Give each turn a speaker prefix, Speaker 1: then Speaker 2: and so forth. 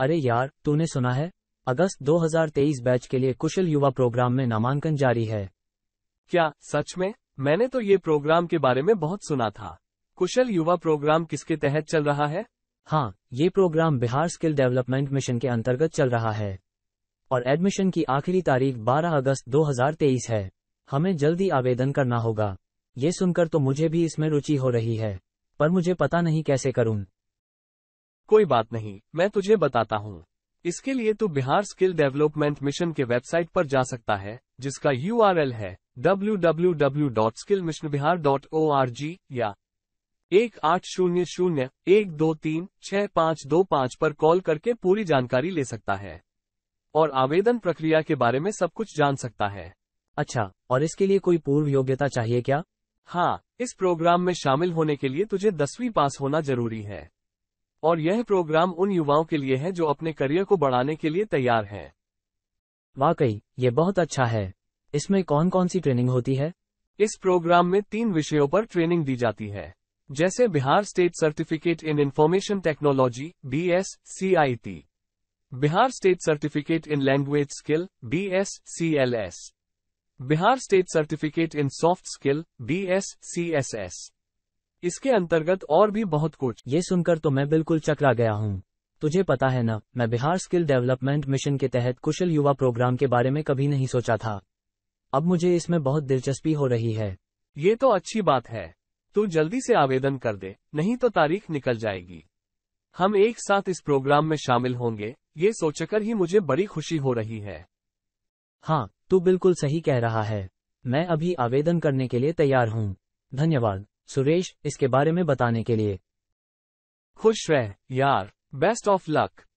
Speaker 1: अरे यार तूने सुना है अगस्त 2023 बैच के लिए कुशल युवा प्रोग्राम में नामांकन जारी है क्या सच में मैंने तो ये प्रोग्राम
Speaker 2: के बारे में बहुत सुना
Speaker 1: था कुशल युवा प्रोग्राम किसके तहत चल रहा है हाँ ये programme Bihar skill development mission के अंतर्गत चल रहा है और एडमिशन की आखिरी तारीख 12 अगस्त 2023 है हमें जल्दी आवेदन करना होगा ये सुनकर तो मुझे भी इसमें रुचि हो रही है पर मुझे पता नहीं कैसे करूँ कोई बात नहीं मैं तुझे बताता
Speaker 2: हूँ इसके लिए तू बिहार स्किल डेवलपमेंट मिशन के वेबसाइट पर जा सकता है जिसका यू है www.skillmissionbihar.org या एक आठ शून्य शून्य एक दो तीन छह पाँच दो पाँच पर कॉल करके पूरी जानकारी ले सकता है और आवेदन प्रक्रिया के बारे में सब कुछ जान सकता है
Speaker 1: अच्छा और इसके लिए कोई पूर्व योग्यता चाहिए क्या
Speaker 2: हाँ इस प्रोग्राम में शामिल होने के लिए तुझे दसवीं पास होना जरूरी है और यह प्रोग्राम उन युवाओं के लिए है जो
Speaker 1: अपने करियर को
Speaker 2: बढ़ाने के लिए तैयार हैं
Speaker 1: वाकई ये बहुत अच्छा है इसमें कौन कौन सी ट्रेनिंग होती है
Speaker 2: इस प्रोग्राम में तीन विषयों पर ट्रेनिंग दी जाती है जैसे Bihar state certificate in information technology B S C I T Bihar state certificate in language skill B S C L S Bihar state certificate in soft skill B S C S S
Speaker 1: इसके अंतर्गत और भी बहुत कुछ ये सुनकर तो मैं बिल्कुल चकरा गया हूँ तुझे पता है ना मैं बिहार स्किल डेवलपमेंट मिशन के तहत कुशल युवा प्रोग्राम के बारे में कभी नहीं सोचा था अब मुझे इसमें बहुत दिलचस्पी हो रही है ये तो अच्छी बात है तू जल्दी से
Speaker 2: आवेदन कर दे नहीं तो तारीख निकल जाएगी हम एक साथ इस प्रोग्राम में शामिल
Speaker 1: होंगे ये सोचकर ही मुझे बड़ी खुशी हो रही है हाँ तू बिल्कुल सही कह रहा है मैं अभी आवेदन करने के लिए तैयार हूँ धन्यवाद सुरेश इसके बारे में बताने के लिए खुश रह यार बेस्ट ऑफ लक